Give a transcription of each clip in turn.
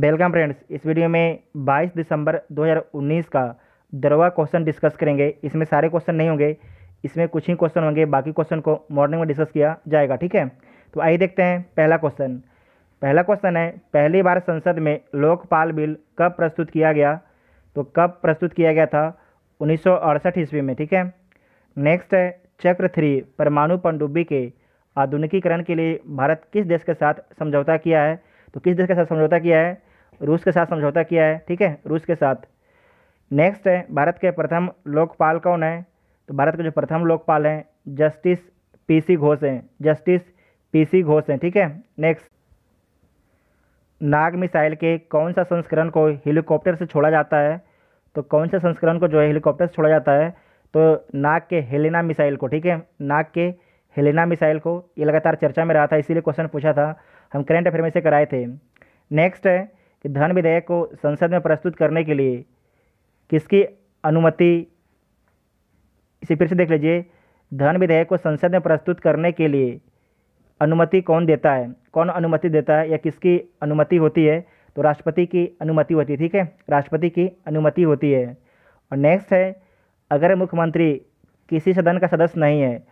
welcome friends इस video में 22 दिसंबर 2019 का दरोगा क्वेश्चन डिस्कस करेंगे इसमें सारे क्वेश्चन नहीं होंगे इसमें कुछ ही क्वेश्चन होंगे बाकी क्वेश्चन को मॉर्निंग में डिस्कस किया जाएगा ठीक है तो आइए देखते हैं पहला क्वेश्चन पहला क्वेश्चन है पहली बार संसद में लोकपाल बिल कब प्रस्तुत किया गया तो कब प्रस्तुत किया गया था उन्नीस ईस्वी में ठीक है नेक्स्ट है चक्र थ्री परमाणु पनडुब्बी के आधुनिकीकरण के लिए भारत किस देश के साथ समझौता किया है तो किस देश के साथ समझौता किया है रूस के साथ समझौता किया है ठीक है रूस के साथ नेक्स्ट है भारत के प्रथम लोकपाल कौन है तो भारत के जो प्रथम लोकपाल हैं जस्टिस पीसी घोष हैं जस्टिस पीसी घोष हैं ठीक है नेक्स्ट नाग मिसाइल के कौन सा संस्करण को हेलीकॉप्टर से छोड़ा जाता है तो कौन से संस्करण को जो है हेलीकॉप्टर से छोड़ा जाता है तो नाग के हेलिना मिसाइल को ठीक है नाग के हेलेना मिसाइल को ये लगातार चर्चा में रहा था इसीलिए क्वेश्चन पूछा था हम करेंट अफेयर में से कराए थे नेक्स्ट है कि धन विधेयक को संसद में प्रस्तुत करने के लिए किसकी अनुमति इसे फिर से देख लीजिए धन विधेयक को संसद में प्रस्तुत करने के लिए अनुमति कौन देता है कौन अनुमति देता है या किसकी अनुमति होती है तो राष्ट्रपति की अनुमति होती है ठीक है राष्ट्रपति की अनुमति होती है और नेक्स्ट है अगर मुख्यमंत्री किसी सदन का सदस्य नहीं है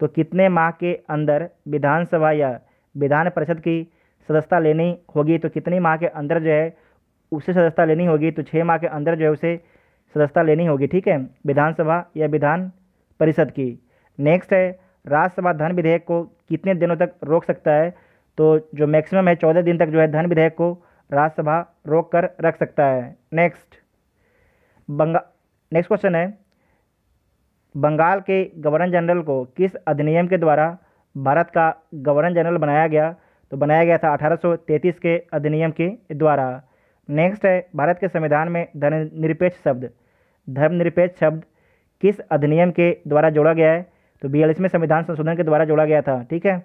तो कितने माह के अंदर विधानसभा या विधान परिषद की सदस्यता लेनी होगी तो कितने माह के अंदर जो है उसे सदस्यता लेनी होगी तो छः माह के अंदर जो है उसे सदस्यता लेनी होगी ठीक है विधानसभा या विधान परिषद की नेक्स्ट है राज्यसभा धन विधेयक को कितने दिनों तक रोक सकता है तो जो मैक्सिमम है चौदह दिन तक जो है धन विधेयक को राज्यसभा रोक कर रख सकता है नेक्स्ट बंगा नेक्स्ट क्वेश्चन है बंगाल के गवर्नर जनरल को किस अधिनियम के द्वारा भारत का गवर्नर जनरल बनाया गया तो बनाया गया था 1833 के अधिनियम के द्वारा नेक्स्ट है भारत के संविधान में धर्मनिरपेक्ष शब्द धर्मनिरपेक्ष शब्द किस अधिनियम के द्वारा जोड़ा गया है तो बयालीसवें संविधान संशोधन के द्वारा जोड़ा गया था ठीक है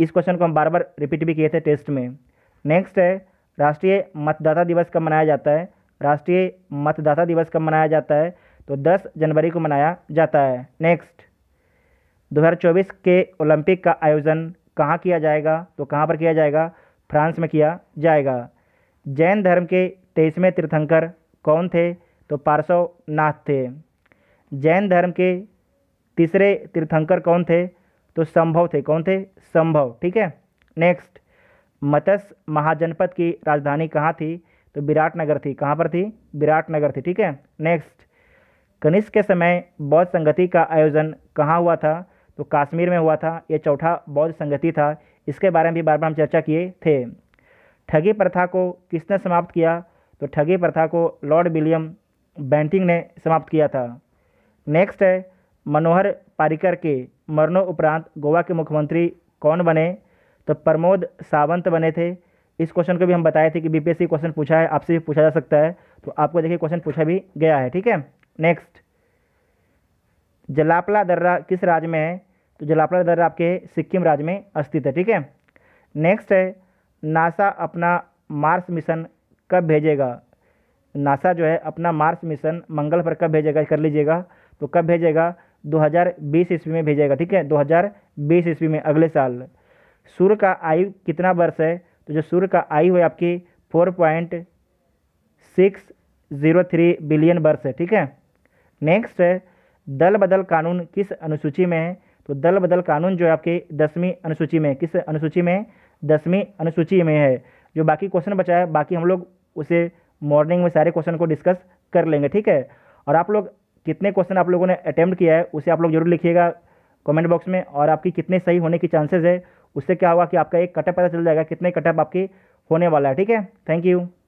इस क्वेश्चन को हम बार बार रिपीट भी किए थे टेस्ट में नेक्स्ट है राष्ट्रीय मतदाता दिवस कब मनाया जाता है राष्ट्रीय मतदाता दिवस कब मनाया जाता है तो 10 जनवरी को मनाया जाता है नेक्स्ट 2024 के ओलंपिक का आयोजन कहाँ किया जाएगा तो कहाँ पर किया जाएगा फ्रांस में किया जाएगा जैन धर्म के तेईसवें तीर्थंकर कौन थे तो पार्श्वनाथ थे जैन धर्म के तीसरे तीर्थंकर कौन थे तो संभव थे कौन थे संभव ठीक है नेक्स्ट मत्स्य महाजनपद की राजधानी कहाँ थी तो विराटनगर थी कहाँ पर थी विराटनगर थी ठीक है नेक्स्ट कनिष्क के समय बौद्ध संगति का आयोजन कहाँ हुआ था तो कश्मीर में हुआ था यह चौथा बौद्ध संगति था इसके बारे में भी बार बार हम चर्चा किए थे ठगी प्रथा को किसने समाप्त किया तो ठगी प्रथा को लॉर्ड विलियम बैंटिंग ने समाप्त किया था नेक्स्ट है मनोहर पारिकर के मरणोपरांत गोवा के मुख्यमंत्री कौन बने तो प्रमोद सावंत बने थे इस क्वेश्चन को भी हम बताए थे कि बीपीएससी क्वेश्चन पूछा है आपसे भी पूछा जा सकता है तो आपको देखिए क्वेश्चन पूछा भी गया है ठीक है नेक्स्ट जलापला दर्रा किस राज्य में है तो जलापला दर्रा आपके सिक्किम राज्य में स्थित है ठीक है नेक्स्ट है नासा अपना मार्स मिशन कब भेजेगा नासा जो है अपना मार्स मिशन मंगल पर कब भेजेगा कर लीजिएगा तो कब भेजेगा 2020 ईस्वी में भेजेगा ठीक है 2020 ईस्वी में अगले साल सूर्य का आयु कितना वर्ष है तो जो सूर्य का आयु है आपकी four point six zero three billion वर्ष है ठीक है नेक्स्ट है दल बदल कानून किस अनुसूची में है तो दल बदल कानून जो है आपके दसवीं अनुसूची में किस अनुसूची में दसवीं अनुसूची में है जो बाकी क्वेश्चन बचा है बाकी हम लोग उसे मॉर्निंग में सारे क्वेश्चन को डिस्कस कर लेंगे ठीक है और आप लोग कितने क्वेश्चन आप लोगों ने अटैम्प्ट किया है उसे आप लोग जरूर लिखिएगा कमेंट बॉक्स में और आपकी कितने सही होने की चांसेस है उससे क्या होगा कि आपका एक कटअप पता चल जाएगा कितने कटअप आपकी होने वाला है ठीक है थैंक यू